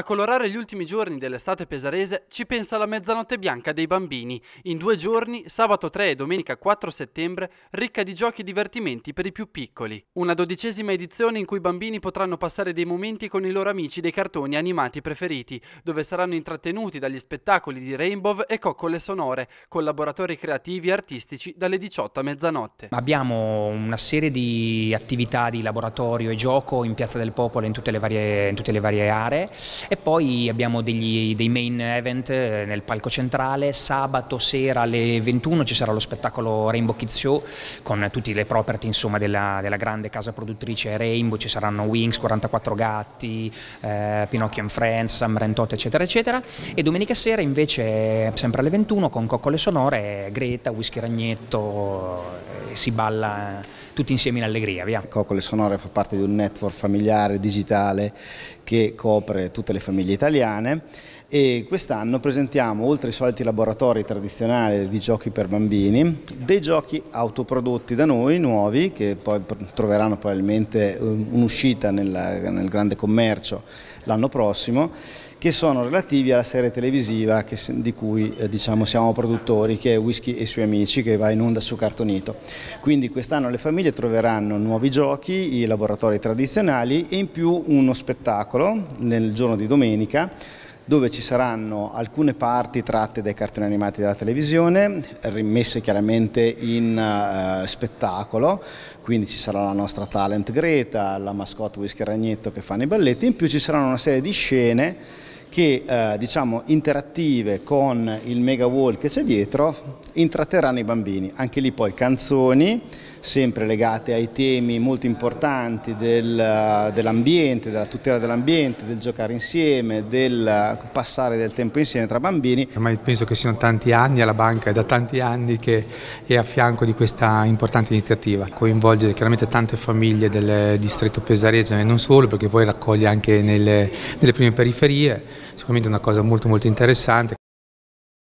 A colorare gli ultimi giorni dell'estate pesarese ci pensa la mezzanotte bianca dei bambini, in due giorni, sabato 3 e domenica 4 settembre, ricca di giochi e divertimenti per i più piccoli. Una dodicesima edizione in cui i bambini potranno passare dei momenti con i loro amici dei cartoni animati preferiti, dove saranno intrattenuti dagli spettacoli di Rainbow e Coccole Sonore, collaboratori creativi e artistici dalle 18 a mezzanotte. Abbiamo una serie di attività di laboratorio e gioco in Piazza del Popolo in tutte le varie, tutte le varie aree e poi abbiamo degli, dei main event eh, nel palco centrale, sabato sera alle 21 ci sarà lo spettacolo Rainbow Kids Show con tutte le property insomma, della, della, grande casa produttrice Rainbow, ci saranno Wings, 44 Gatti, eh, Pinocchio and Friends, Sam Rentot eccetera eccetera e domenica sera invece sempre alle 21 con Coccole Sonore Greta, Whisky Ragnetto si balla tutti insieme in allegria. Via. Coccole Sonore fa parte di un network familiare digitale che copre tutte le famiglie italiane e quest'anno presentiamo, oltre ai soliti laboratori tradizionali di giochi per bambini, dei giochi autoprodotti da noi, nuovi, che poi troveranno probabilmente eh, un'uscita nel, nel grande commercio l'anno prossimo che sono relativi alla serie televisiva che, di cui eh, diciamo, siamo produttori, che è Whisky e i suoi amici, che va in onda su Cartonito. Quindi quest'anno le famiglie troveranno nuovi giochi, i laboratori tradizionali e in più uno spettacolo nel giorno di domenica dove ci saranno alcune parti tratte dai cartoni animati della televisione, rimesse chiaramente in uh, spettacolo, quindi ci sarà la nostra talent Greta, la mascotte Whisky Ragnetto che fanno i balletti, in più ci saranno una serie di scene che eh, diciamo, interattive con il mega wall che c'è dietro intratterranno i bambini. Anche lì poi canzoni, sempre legate ai temi molto importanti del, dell'ambiente, della tutela dell'ambiente, del giocare insieme, del passare del tempo insieme tra bambini. Ormai penso che siano tanti anni alla banca, è da tanti anni che è a fianco di questa importante iniziativa. Coinvolge chiaramente tante famiglie del distretto Pesareggio e non solo, perché poi raccoglie anche nelle, nelle prime periferie, sicuramente è una cosa molto molto interessante.